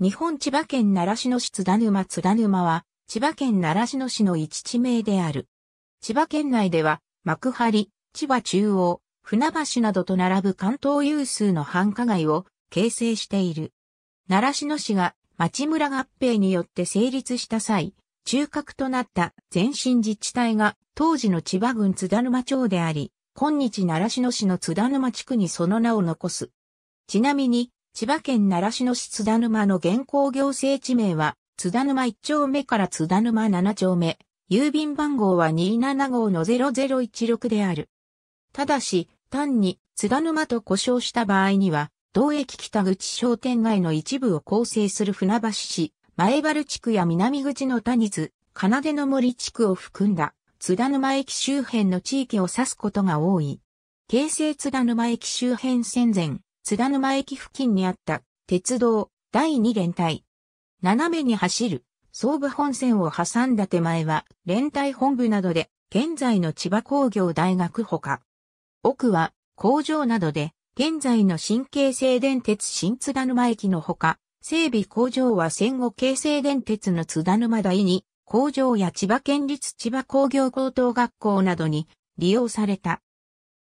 日本千葉県習志野市津田沼津田沼は、千葉県習志野市の一地名である。千葉県内では、幕張、千葉中央、船橋などと並ぶ関東有数の繁華街を形成している。習志野市が町村合併によって成立した際、中核となった前身自治体が当時の千葉郡津田沼町であり、今日習志野市の津田沼地区にその名を残す。ちなみに、千葉県習志野市津田沼の現行行政地名は、津田沼1丁目から津田沼7丁目、郵便番号は275の0016である。ただし、単に津田沼と呼称した場合には、同駅北口商店街の一部を構成する船橋市、前原地区や南口の谷津、奏の森地区を含んだ、津田沼駅周辺の地域を指すことが多い。京成津田沼駅周辺戦前、津田沼駅付近にあった鉄道第2連隊。斜めに走る総武本線を挟んだ手前は連隊本部などで現在の千葉工業大学ほか。奥は工場などで現在の新京成電鉄新津田沼駅のほか、整備工場は戦後京成電鉄の津田沼台に工場や千葉県立千葉工業高等学校などに利用された。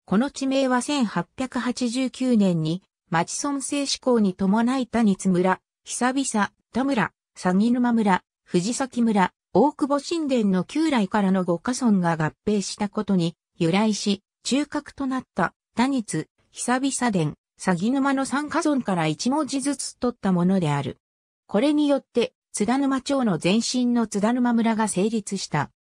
この地名は1889年に、町村制施行に伴い谷津村、久々、田村、鷺沼村、藤崎村、大久保神殿の旧来からの五家村が合併したことに由来し、中核となった谷津、久々殿、鷺沼の三家村から一文字ずつ取ったものである。これによって、津田沼町の前身の津田沼村が成立した。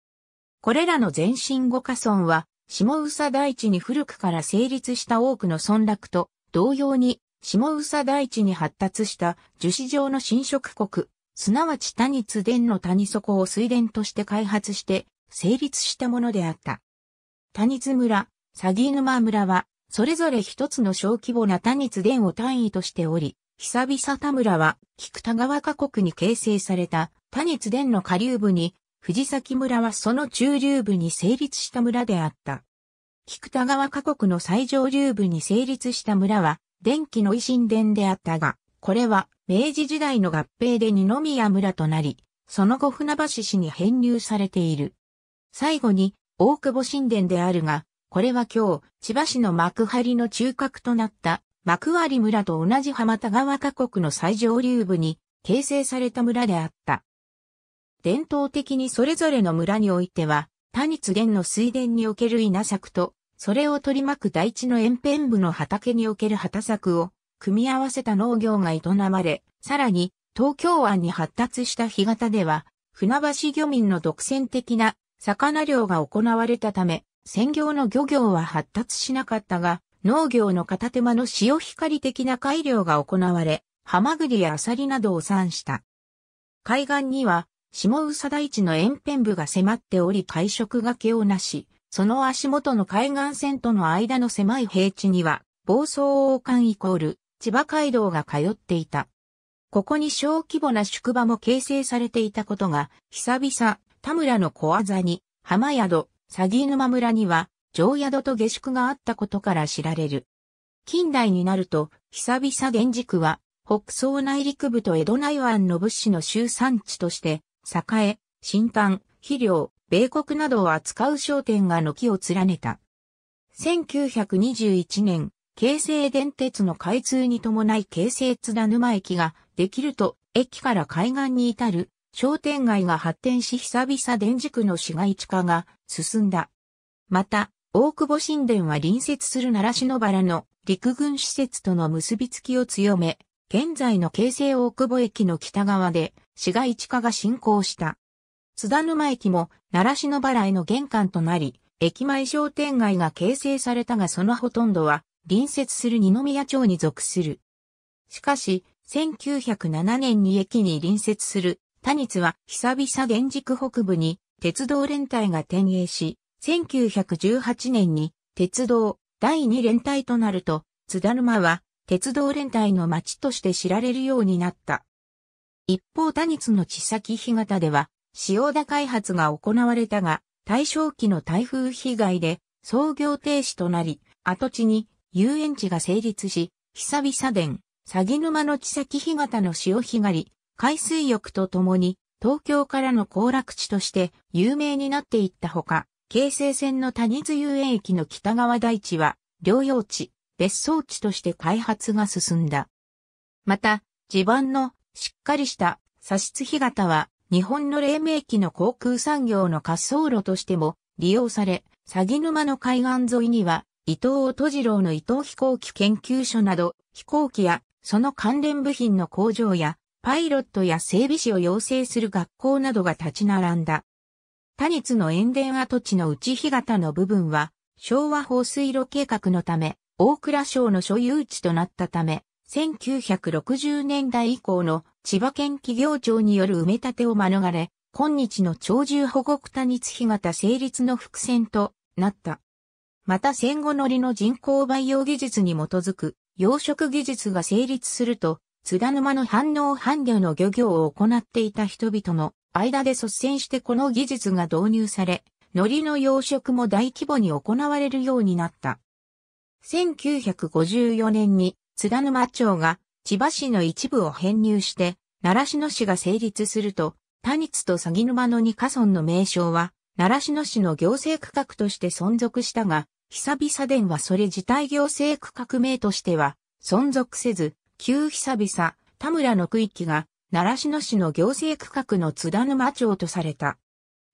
これらの前身五家村は、下宇佐大地に古くから成立した多くの村落と同様に下宇佐大地に発達した樹脂状の侵食国、すなわち多日伝の谷底を水田として開発して成立したものであった。多日村、佐木沼村は、それぞれ一つの小規模な多日伝を単位としており、久々田村は、菊田川河国に形成された多日伝の下流部に藤崎村はその中流部に成立した村であった。菊田川河国の最上流部に成立した村は、電気の維新伝であったが、これは明治時代の合併で二宮村となり、その後船橋市に編入されている。最後に、大久保神殿であるが、これは今日、千葉市の幕張の中核となった幕張村と同じ浜田川河国の最上流部に形成された村であった。伝統的にそれぞれの村においては、他日元の水田における稲作と、それを取り巻く大地の沿辺部の畑における畑作を、組み合わせた農業が営まれ、さらに、東京湾に発達した干潟では、船橋漁民の独占的な魚漁が行われたため、専業の漁業は発達しなかったが、農業の片手間の潮光的な改良が行われ、ハマグリやアサリなどを産した。海岸には下宇佐大地の沿辺部が迫っており会食がけをなし、その足元の海岸線との間の狭い平地には、房総王冠イコール、千葉街道が通っていた。ここに小規模な宿場も形成されていたことが、久々、田村の小技に、浜宿、詐欺沼村には、上宿と下宿があったことから知られる。近代になると、久々源氏区は、北総内陸部と江戸内湾の物資の集産地として、栄、新館、肥料、米国などを扱う商店が軒を連ねた。1921年、京成電鉄の開通に伴い京成津田沼駅ができると、駅から海岸に至る商店街が発展し久々電磁区の市街地化が進んだ。また、大久保神殿は隣接する奈良篠原の陸軍施設との結びつきを強め、現在の京成大久保駅の北側で市街地化が進行した。津田沼駅も奈良市の原への玄関となり、駅前商店街が形成されたがそのほとんどは隣接する二宮町に属する。しかし、1907年に駅に隣接する田日は久々原宿北部に鉄道連隊が転営し、1918年に鉄道第二連隊となると、津田沼は鉄道連隊の町として知られるようになった。一方多日の地先干潟では、塩田開発が行われたが、大正期の台風被害で操業停止となり、跡地に遊園地が成立し、久々詐鷺沼の地先干潟の潮干狩り、海水浴とともに、東京からの行楽地として有名になっていったほか、京成線の多日遊園駅の北側台地は、療養地、別荘地として開発が進んだ。また、地盤のしっかりした差出干潟は日本の黎明期の航空産業の滑走路としても利用され、鷺沼の海岸沿いには伊藤戸次郎の伊藤飛行機研究所など飛行機やその関連部品の工場やパイロットや整備士を養成する学校などが立ち並んだ。他日の塩田跡地の内干潟の部分は昭和放水路計画のため大倉省の所有地となったため1960年代以降の千葉県企業庁による埋め立てを免れ、今日の鳥獣保護区多日干潟成立の伏線となった。また戦後のりの人工培養技術に基づく養殖技術が成立すると、津田沼の反応反漁の漁業を行っていた人々の間で率先してこの技術が導入され、海苔の養殖も大規模に行われるようになった。1954年に津田沼町が千葉市の一部を編入して、習志野市が成立すると、田津と鷺沼の2カ村の名称は、習志野市の行政区画として存続したが、久々伝はそれ自体行政区画名としては存続せず、旧久々、田村の区域が、習志野市の行政区画の津田沼町とされた。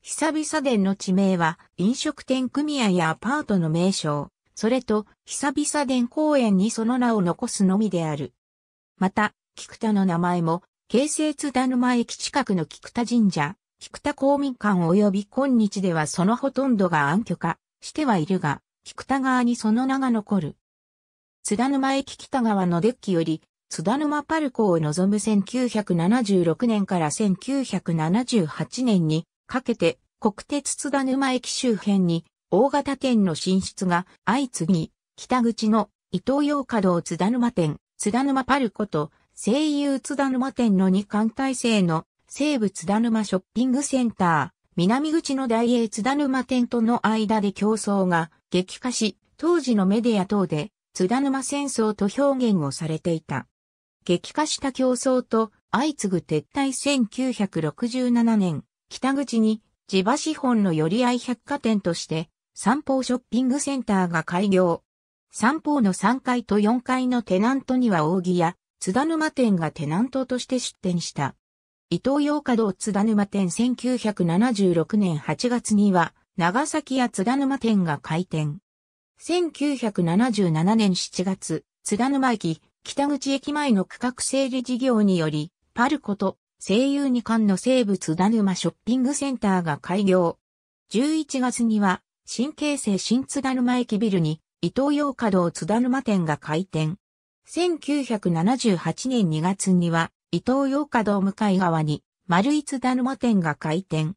久々伝の地名は飲食店組合やアパートの名称、それと、久々伝公園にその名を残すのみである。また、菊田の名前も、京成津田沼駅近くの菊田神社、菊田公民館及び今日ではそのほとんどが暗居化してはいるが、菊田側にその名が残る。津田沼駅北側のデッキより、津田沼パルコを望む1976年から1978年にかけて国鉄津田沼駅周辺に大型店の進出が相次ぎ、北口の伊東洋華堂津田沼店、津田沼パルコと声優津田沼店の二艦体制の西武津田沼ショッピングセンター、南口の大英津田沼店との間で競争が激化し、当時のメディア等で津田沼戦争と表現をされていた。激化した競争と相次ぐ撤退1967年、北口に地場資本の寄合百貨店として三方ショッピングセンターが開業。三方の3階と4階のテナントには扇や津田沼店がテナントとして出店した。伊東洋華堂津田沼店1976年8月には長崎や津田沼店が開店。1977年7月、津田沼駅、北口駅前の区画整理事業により、パルコと声優二館の西部津田沼ショッピングセンターが開業。11月には新京成新津田沼駅ビルに、伊東洋華堂津田沼店が開店。1978年2月には、伊東洋華堂向かい側に、丸い津田沼店が開店。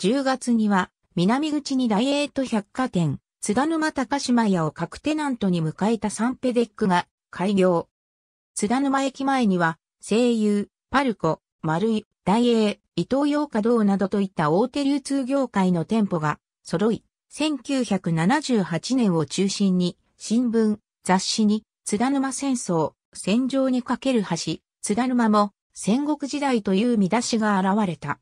10月には、南口に大英と百貨店、津田沼高島屋を各テナントに迎えたサンペデックが開業。津田沼駅前には、声優、パルコ、丸い、大英、伊東洋華堂などといった大手流通業界の店舗が揃い、1978年を中心に、新聞、雑誌に、津田沼戦争、戦場にかける橋、津田沼も、戦国時代という見出しが現れた。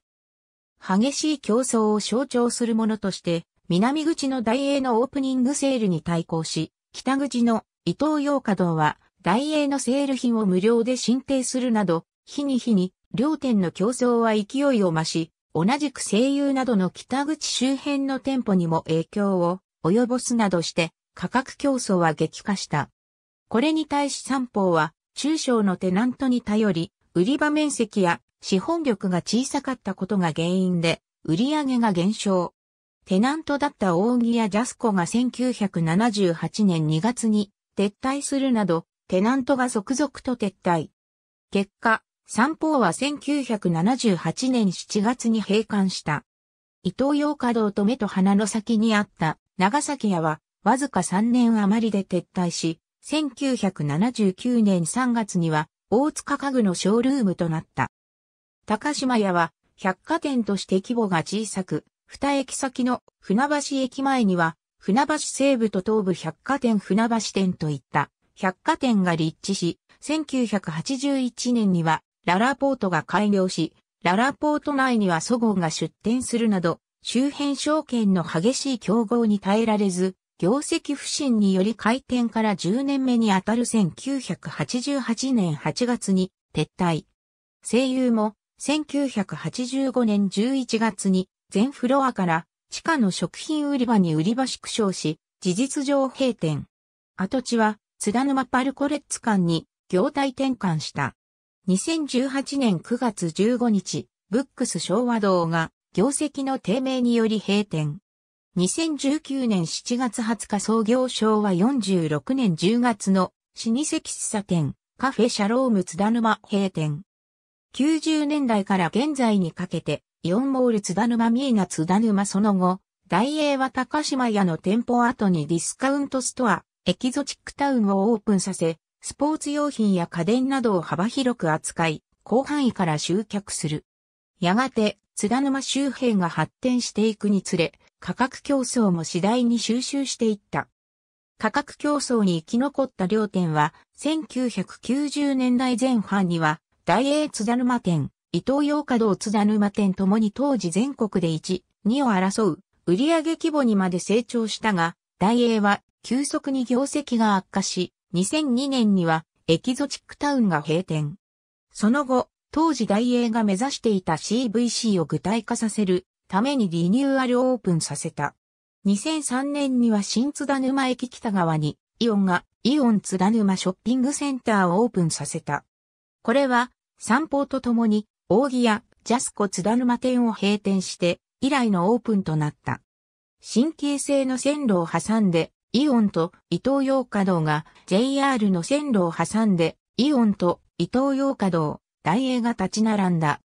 激しい競争を象徴するものとして、南口の大英のオープニングセールに対抗し、北口の伊東洋華堂は、大英のセール品を無料で申請するなど、日に日に、両店の競争は勢いを増し、同じく声優などの北口周辺の店舗にも影響を及ぼすなどして価格競争は激化した。これに対し三方は中小のテナントに頼り、売り場面積や資本力が小さかったことが原因で売り上げが減少。テナントだった扇やジャスコが1978年2月に撤退するなど、テナントが続々と撤退。結果、三方は1978年7月に閉館した。伊東洋華堂と目と鼻の先にあった長崎屋はわずか3年余りで撤退し、1979年3月には大塚家具のショールームとなった。高島屋は百貨店として規模が小さく、二駅先の船橋駅前には船橋西部と東部百貨店船橋店といった百貨店が立地し、1981年にはララポートが開業し、ララポート内には祖号が出店するなど、周辺証券の激しい競合に耐えられず、業績不振により開店から10年目にあたる1988年8月に撤退。声優も1985年11月に全フロアから地下の食品売り場に売り場縮小し、事実上閉店。跡地は津田沼パルコレッツ館に業態転換した。2018年9月15日、ブックス昭和堂が業績の低迷により閉店。2019年7月20日創業昭和46年10月の老舗喫茶店カフェシャローム津田沼閉店。90年代から現在にかけてイオンモール津田沼ミーナ津田沼その後、大英は高島屋の店舗後にディスカウントストアエキゾチックタウンをオープンさせ、スポーツ用品や家電などを幅広く扱い、広範囲から集客する。やがて、津田沼周辺が発展していくにつれ、価格競争も次第に収集していった。価格競争に生き残った両店は、1990年代前半には、大英津田沼店、伊東洋華堂津田沼店ともに当時全国で1、2を争う、売上規模にまで成長したが、大英は急速に業績が悪化し、2002年にはエキゾチックタウンが閉店。その後、当時大英が目指していた CVC を具体化させるためにリニューアルオープンさせた。2003年には新津田沼駅北側にイオンがイオン津田沼ショッピングセンターをオープンさせた。これは散歩とともに扇やジャスコ津田沼店を閉店して以来のオープンとなった。新経成の線路を挟んでイオンと伊東洋華堂が JR の線路を挟んで、イオンと伊東洋華堂、大英が立ち並んだ。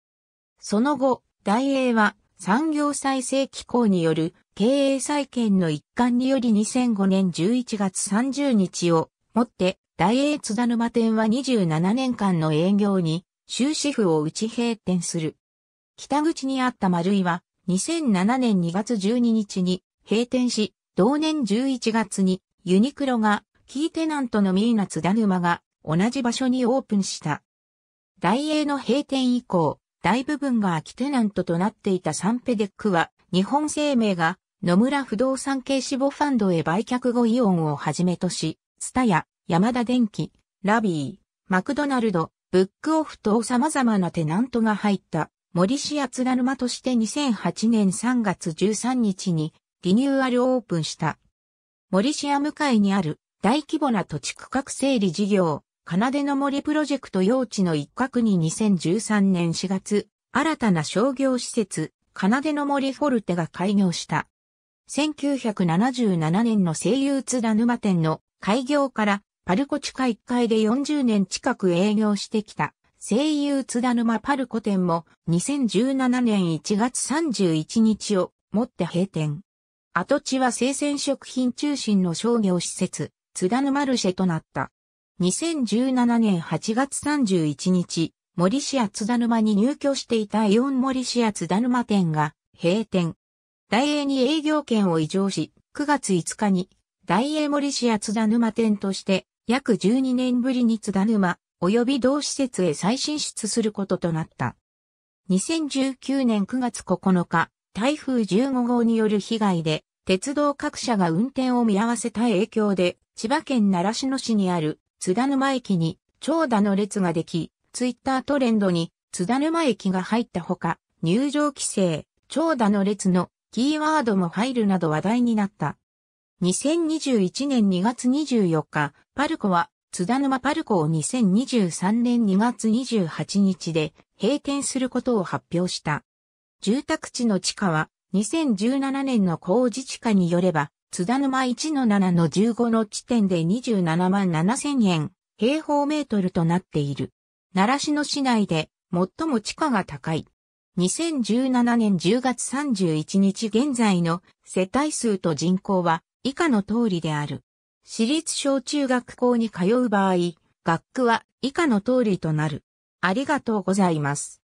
その後、大英は産業再生機構による経営再建の一環により2005年11月30日をもって大英津田沼店は27年間の営業に終止符を打ち閉店する。北口にあった丸井は2007年2月12日に閉店し同年11月にユニクロがキーテナントのミーナツダヌマが同じ場所にオープンした。大英の閉店以降、大部分が空きテナントとなっていたサンペデックは、日本生命が野村不動産系死母ファンドへ売却後イオンをはじめとし、ツタヤ、山田電機、ラビー、マクドナルド、ブックオフ等様々なテナントが入った、森市やダヌマとして2008年3月13日にリニューアルオープンした。モリシア向かいにある大規模な土地区画整理事業、奏での森プロジェクト用地の一角に2013年4月、新たな商業施設、奏での森フォルテが開業した。1977年の声優津田沼店の開業からパルコ地下1階で40年近く営業してきた声優津田沼パルコ店も2017年1月31日をもって閉店。跡地は生鮮食品中心の商業施設、津田沼ルシェとなった。2017年8月31日、森市や津田沼に入居していたイオン森市や津田沼店が閉店。大英に営業権を移譲し、9月5日に大英森市や津田沼店として約12年ぶりに津田沼及び同施設へ再進出することとなった。2019年9月9日、台風15号による被害で、鉄道各社が運転を見合わせた影響で、千葉県習志野市にある津田沼駅に長蛇の列ができ、ツイッタートレンドに津田沼駅が入ったほか、入場規制、長蛇の列のキーワードも入るなど話題になった。2021年2月24日、パルコは津田沼パルコを2023年2月28日で閉店することを発表した。住宅地の地価は、2017年の工自治価によれば、津田沼1-7の15の地点で27万7千円、平方メートルとなっている。奈良市の市内で、最も地価が高い。2017年10月31日現在の世帯数と人口は以下の通りである。私立小中学校に通う場合、学区は以下の通りとなる。ありがとうございます。